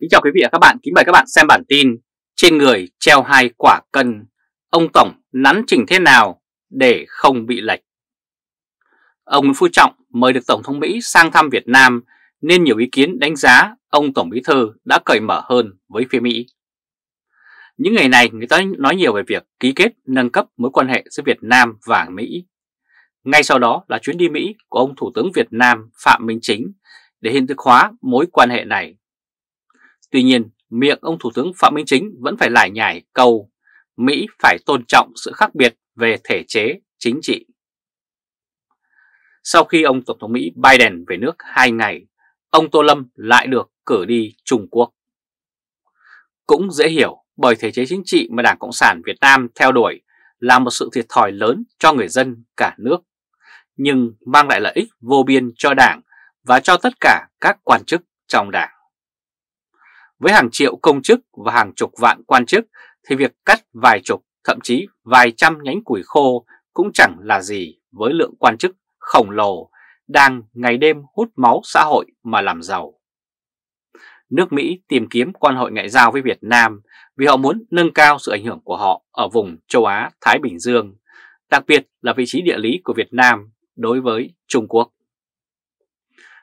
Kính chào quý vị và các bạn, kính mời các bạn xem bản tin Trên người treo hai quả cân, ông Tổng nắn chỉnh thế nào để không bị lệch Ông Nguyễn Phú Trọng mời được Tổng thống Mỹ sang thăm Việt Nam nên nhiều ý kiến đánh giá ông Tổng Bí Thư đã cởi mở hơn với phía Mỹ. Những ngày này người ta nói nhiều về việc ký kết nâng cấp mối quan hệ giữa Việt Nam và Mỹ. Ngay sau đó là chuyến đi Mỹ của ông Thủ tướng Việt Nam Phạm Minh Chính để hiện thực hóa mối quan hệ này Tuy nhiên, miệng ông Thủ tướng Phạm Minh Chính vẫn phải lải nhải câu Mỹ phải tôn trọng sự khác biệt về thể chế chính trị. Sau khi ông Tổng thống Mỹ Biden về nước 2 ngày, ông Tô Lâm lại được cử đi Trung Quốc. Cũng dễ hiểu bởi thể chế chính trị mà Đảng Cộng sản Việt Nam theo đuổi là một sự thiệt thòi lớn cho người dân cả nước, nhưng mang lại lợi ích vô biên cho Đảng và cho tất cả các quan chức trong Đảng. Với hàng triệu công chức và hàng chục vạn quan chức thì việc cắt vài chục, thậm chí vài trăm nhánh củi khô cũng chẳng là gì với lượng quan chức khổng lồ đang ngày đêm hút máu xã hội mà làm giàu. Nước Mỹ tìm kiếm quan hệ ngoại giao với Việt Nam vì họ muốn nâng cao sự ảnh hưởng của họ ở vùng châu Á-Thái Bình Dương, đặc biệt là vị trí địa lý của Việt Nam đối với Trung Quốc.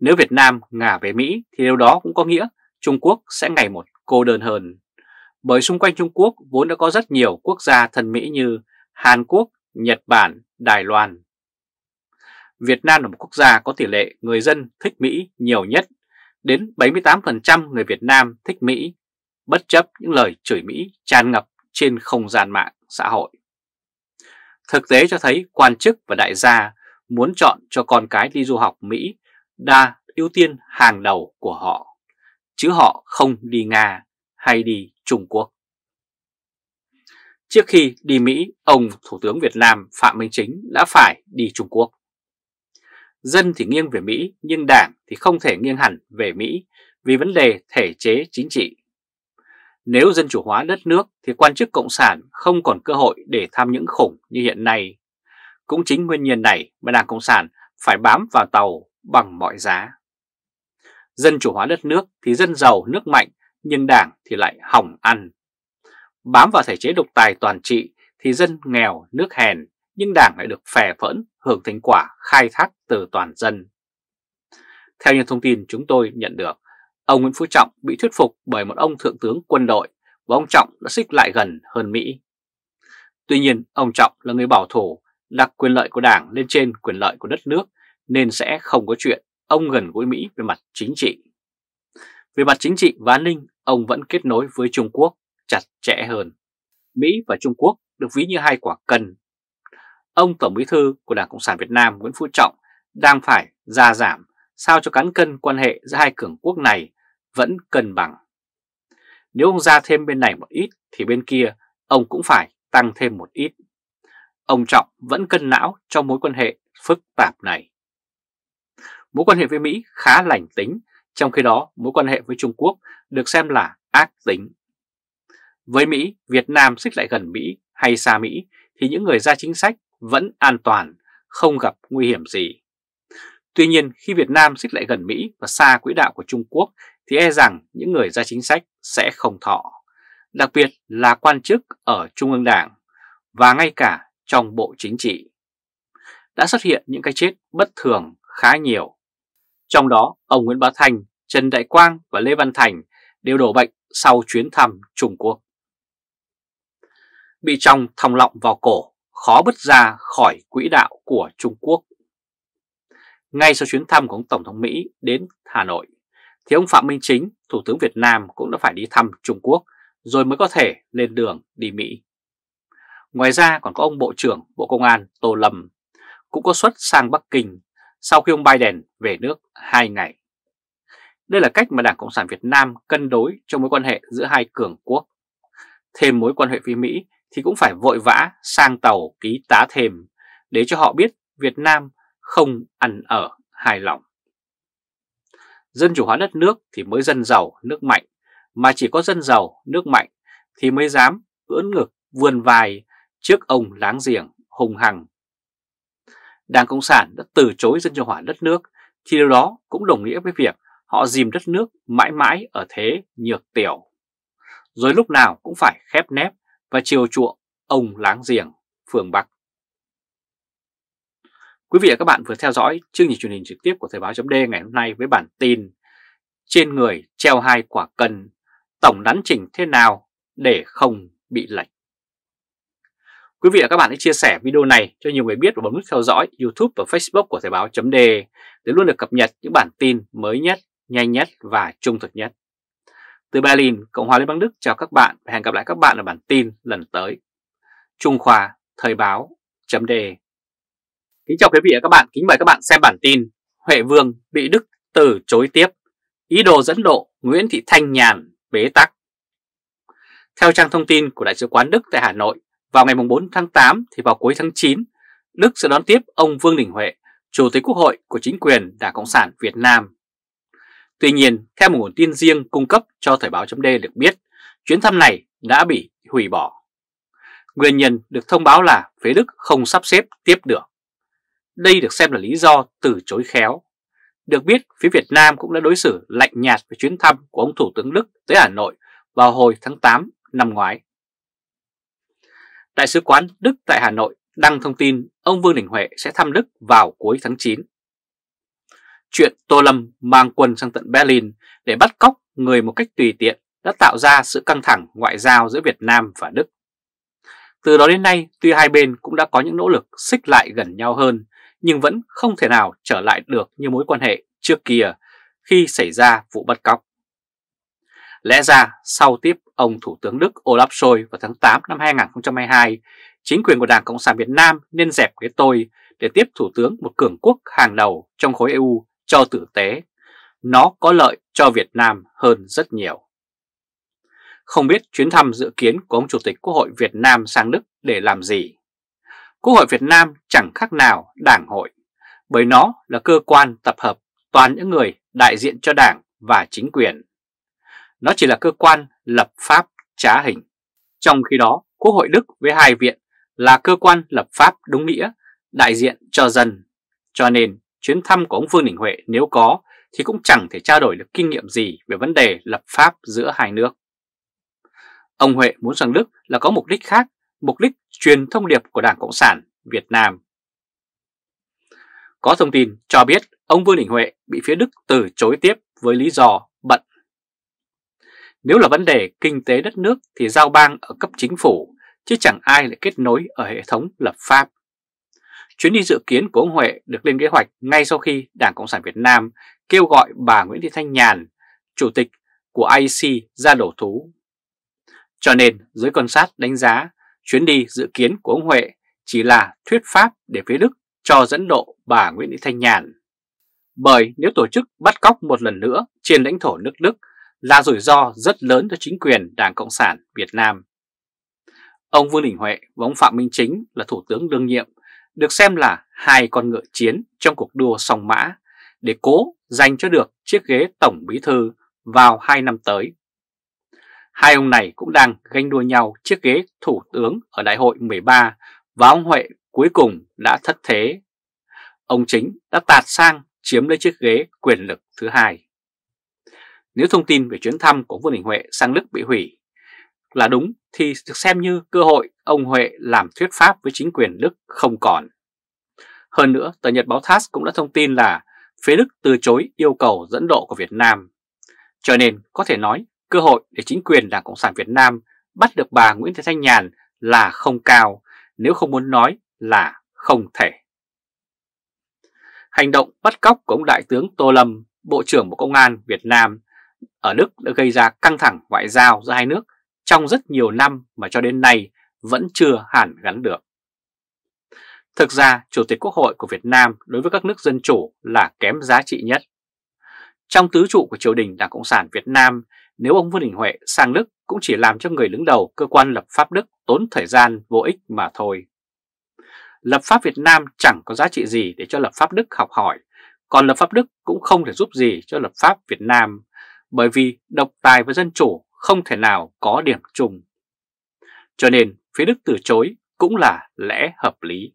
Nếu Việt Nam ngả về Mỹ thì điều đó cũng có nghĩa Trung Quốc sẽ ngày một cô đơn hơn. Bởi xung quanh Trung Quốc vốn đã có rất nhiều quốc gia thân Mỹ như Hàn Quốc, Nhật Bản, Đài Loan. Việt Nam là một quốc gia có tỷ lệ người dân thích Mỹ nhiều nhất, đến 78% người Việt Nam thích Mỹ, bất chấp những lời chửi Mỹ tràn ngập trên không gian mạng xã hội. Thực tế cho thấy quan chức và đại gia muốn chọn cho con cái đi du học Mỹ đa ưu tiên hàng đầu của họ chứ họ không đi Nga hay đi Trung Quốc. Trước khi đi Mỹ, ông Thủ tướng Việt Nam Phạm Minh Chính đã phải đi Trung Quốc. Dân thì nghiêng về Mỹ nhưng đảng thì không thể nghiêng hẳn về Mỹ vì vấn đề thể chế chính trị. Nếu dân chủ hóa đất nước thì quan chức cộng sản không còn cơ hội để tham những khủng như hiện nay. Cũng chính nguyên nhân này mà Đảng Cộng sản phải bám vào tàu bằng mọi giá. Dân chủ hóa đất nước thì dân giàu nước mạnh nhưng đảng thì lại hỏng ăn. Bám vào thể chế độc tài toàn trị thì dân nghèo nước hèn nhưng đảng lại được phè phẫn hưởng thành quả khai thác từ toàn dân. Theo những thông tin chúng tôi nhận được, ông Nguyễn Phú Trọng bị thuyết phục bởi một ông thượng tướng quân đội và ông Trọng đã xích lại gần hơn Mỹ. Tuy nhiên, ông Trọng là người bảo thủ, đặt quyền lợi của đảng lên trên quyền lợi của đất nước nên sẽ không có chuyện ông gần gũi Mỹ về mặt chính trị. Về mặt chính trị và an ninh, ông vẫn kết nối với Trung Quốc chặt chẽ hơn. Mỹ và Trung Quốc được ví như hai quả cân. Ông Tổng Bí thư của Đảng Cộng sản Việt Nam Nguyễn Phú Trọng đang phải gia giảm sao cho cán cân quan hệ giữa hai cường quốc này vẫn cân bằng. Nếu ông ra thêm bên này một ít thì bên kia ông cũng phải tăng thêm một ít. Ông Trọng vẫn cân não trong mối quan hệ phức tạp này mối quan hệ với Mỹ khá lành tính, trong khi đó mối quan hệ với Trung Quốc được xem là ác tính. Với Mỹ, Việt Nam xích lại gần Mỹ hay xa Mỹ thì những người ra chính sách vẫn an toàn, không gặp nguy hiểm gì. Tuy nhiên khi Việt Nam xích lại gần Mỹ và xa quỹ đạo của Trung Quốc thì e rằng những người ra chính sách sẽ không thọ, đặc biệt là quan chức ở Trung ương Đảng và ngay cả trong Bộ Chính trị. Đã xuất hiện những cái chết bất thường khá nhiều trong đó, ông Nguyễn Bá Thành, Trần Đại Quang và Lê Văn Thành đều đổ bệnh sau chuyến thăm Trung Quốc. Bị trong thòng lọng vào cổ, khó bứt ra khỏi quỹ đạo của Trung Quốc. Ngay sau chuyến thăm của ông Tổng thống Mỹ đến Hà Nội, thì ông Phạm Minh Chính, Thủ tướng Việt Nam cũng đã phải đi thăm Trung Quốc rồi mới có thể lên đường đi Mỹ. Ngoài ra còn có ông Bộ trưởng Bộ Công an Tô Lâm cũng có xuất sang Bắc Kinh sau khi ông Biden về nước 2 ngày. Đây là cách mà Đảng Cộng sản Việt Nam cân đối trong mối quan hệ giữa hai cường quốc. Thêm mối quan hệ với Mỹ thì cũng phải vội vã sang tàu ký tá thêm để cho họ biết Việt Nam không ăn ở hài lòng. Dân chủ hóa đất nước thì mới dân giàu, nước mạnh, mà chỉ có dân giàu, nước mạnh thì mới dám ưỡn ngực vươn vai trước ông láng giềng hùng hằng Đảng Cộng sản đã từ chối dân chủ hóa đất nước thì điều đó cũng đồng nghĩa với việc họ dìm đất nước mãi mãi ở thế nhược tiểu. Rồi lúc nào cũng phải khép nép và chiều chuộng ông láng giềng, phường Bắc. Quý vị và các bạn vừa theo dõi chương trình truyền hình trực tiếp của Thời báo .d ngày hôm nay với bản tin Trên người treo hai quả cần tổng đắn chỉnh thế nào để không bị lệch. Quý vị và các bạn hãy chia sẻ video này cho nhiều người biết và bấm nút theo dõi YouTube và Facebook của Thời báo .d để luôn được cập nhật những bản tin mới nhất, nhanh nhất và trung thực nhất. Từ Berlin, Cộng hòa Liên bang Đức chào các bạn và hẹn gặp lại các bạn ở bản tin lần tới. Trung Khoa, Thời báo .d Kính chào quý vị và các bạn, kính mời các bạn xem bản tin Huệ Vương bị Đức từ chối tiếp, ý đồ dẫn độ Nguyễn Thị Thanh Nhàn bế tắc. Theo trang thông tin của Đại sứ quán Đức tại Hà Nội, vào ngày 4 tháng 8 thì vào cuối tháng 9, Đức sẽ đón tiếp ông Vương Đình Huệ, Chủ tịch Quốc hội của chính quyền Đảng Cộng sản Việt Nam. Tuy nhiên, theo một nguồn tin riêng cung cấp cho Thời báo chấm được biết, chuyến thăm này đã bị hủy bỏ. Nguyên nhân được thông báo là phía Đức không sắp xếp tiếp được. Đây được xem là lý do từ chối khéo. Được biết, phía Việt Nam cũng đã đối xử lạnh nhạt với chuyến thăm của ông Thủ tướng Đức tới Hà Nội vào hồi tháng 8 năm ngoái. Đại sứ quán Đức tại Hà Nội đăng thông tin ông Vương Đình Huệ sẽ thăm Đức vào cuối tháng 9. Chuyện Tô Lâm mang quân sang tận Berlin để bắt cóc người một cách tùy tiện đã tạo ra sự căng thẳng ngoại giao giữa Việt Nam và Đức. Từ đó đến nay, tuy hai bên cũng đã có những nỗ lực xích lại gần nhau hơn, nhưng vẫn không thể nào trở lại được như mối quan hệ trước kia khi xảy ra vụ bắt cóc. Lẽ ra sau tiếp ông Thủ tướng Đức Olaf Scholz vào tháng 8 năm 2022, chính quyền của Đảng Cộng sản Việt Nam nên dẹp cái tôi để tiếp Thủ tướng một cường quốc hàng đầu trong khối EU cho tử tế. Nó có lợi cho Việt Nam hơn rất nhiều. Không biết chuyến thăm dự kiến của ông Chủ tịch Quốc hội Việt Nam sang Đức để làm gì? Quốc hội Việt Nam chẳng khác nào đảng hội, bởi nó là cơ quan tập hợp toàn những người đại diện cho đảng và chính quyền. Nó chỉ là cơ quan lập pháp trá hình. Trong khi đó, Quốc hội Đức với hai viện là cơ quan lập pháp đúng nghĩa, đại diện cho dân. Cho nên, chuyến thăm của ông Vương Đình Huệ nếu có thì cũng chẳng thể trao đổi được kinh nghiệm gì về vấn đề lập pháp giữa hai nước. Ông Huệ muốn rằng Đức là có mục đích khác, mục đích truyền thông điệp của Đảng Cộng sản Việt Nam. Có thông tin cho biết ông Vương Đình Huệ bị phía Đức từ chối tiếp với lý do bận nếu là vấn đề kinh tế đất nước thì giao bang ở cấp chính phủ, chứ chẳng ai lại kết nối ở hệ thống lập pháp. Chuyến đi dự kiến của ông Huệ được lên kế hoạch ngay sau khi Đảng Cộng sản Việt Nam kêu gọi bà Nguyễn Thị Thanh Nhàn, chủ tịch của IC ra đổ thú. Cho nên, giới quan sát đánh giá, chuyến đi dự kiến của ông Huệ chỉ là thuyết pháp để phía Đức cho dẫn độ bà Nguyễn Thị Thanh Nhàn. Bởi nếu tổ chức bắt cóc một lần nữa trên lãnh thổ nước Đức là rủi ro rất lớn cho chính quyền Đảng Cộng sản Việt Nam. Ông Vương Đình Huệ và ông Phạm Minh Chính là Thủ tướng đương nhiệm, được xem là hai con ngựa chiến trong cuộc đua sòng mã để cố giành cho được chiếc ghế Tổng Bí Thư vào hai năm tới. Hai ông này cũng đang ganh đua nhau chiếc ghế Thủ tướng ở Đại hội 13 và ông Huệ cuối cùng đã thất thế. Ông Chính đã tạt sang chiếm lấy chiếc ghế quyền lực thứ hai. Nếu thông tin về chuyến thăm của Vương Đình Huệ sang Đức bị hủy là đúng thì được xem như cơ hội ông Huệ làm thuyết pháp với chính quyền Đức không còn. Hơn nữa, tờ Nhật báo TASS cũng đã thông tin là phía Đức từ chối yêu cầu dẫn độ của Việt Nam. Cho nên có thể nói cơ hội để chính quyền Đảng Cộng sản Việt Nam bắt được bà Nguyễn Thị Thanh Nhàn là không cao nếu không muốn nói là không thể. Hành động bắt cóc của ông Đại tướng Tô Lâm, Bộ trưởng Bộ Công an Việt Nam ở Đức đã gây ra căng thẳng ngoại giao giữa hai nước trong rất nhiều năm mà cho đến nay vẫn chưa hẳn gắn được. Thực ra, Chủ tịch Quốc hội của Việt Nam đối với các nước dân chủ là kém giá trị nhất. Trong tứ trụ của triều đình Đảng Cộng sản Việt Nam, nếu ông Vương Đình Huệ sang Đức cũng chỉ làm cho người đứng đầu cơ quan lập pháp Đức tốn thời gian vô ích mà thôi. Lập pháp Việt Nam chẳng có giá trị gì để cho lập pháp Đức học hỏi, còn lập pháp Đức cũng không thể giúp gì cho lập pháp Việt Nam bởi vì độc tài và dân chủ không thể nào có điểm chung. Cho nên phía Đức từ chối cũng là lẽ hợp lý.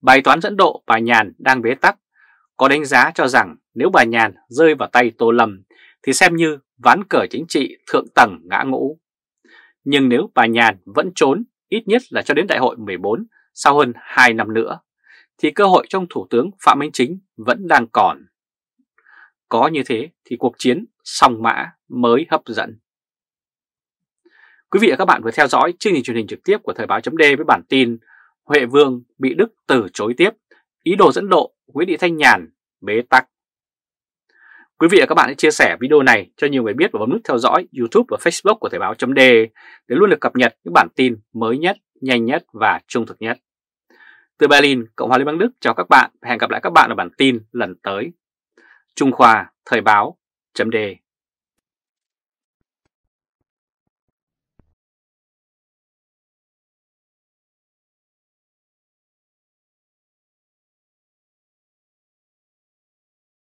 Bài toán dẫn độ bà Nhàn đang bế tắc, có đánh giá cho rằng nếu bà Nhàn rơi vào tay Tô Lâm thì xem như ván cờ chính trị thượng tầng ngã ngũ. Nhưng nếu bà Nhàn vẫn trốn, ít nhất là cho đến đại hội 14 sau hơn 2 năm nữa, thì cơ hội trong Thủ tướng Phạm Minh Chính vẫn đang còn. Có như thế thì cuộc chiến song mã mới hấp dẫn. Quý vị và các bạn vừa theo dõi chương trình truyền hình trực tiếp của Thời báo chấm với bản tin Huệ Vương bị Đức từ chối tiếp, ý đồ dẫn độ Nguyễn Thị Thanh Nhàn bế tắc. Quý vị và các bạn hãy chia sẻ video này cho nhiều người biết và bấm nút theo dõi YouTube và Facebook của Thời báo chấm để luôn được cập nhật những bản tin mới nhất, nhanh nhất và trung thực nhất. Từ Berlin, Cộng hòa Liên bang Đức chào các bạn và hẹn gặp lại các bạn ở bản tin lần tới. Trung Khoa, Thời báo, .de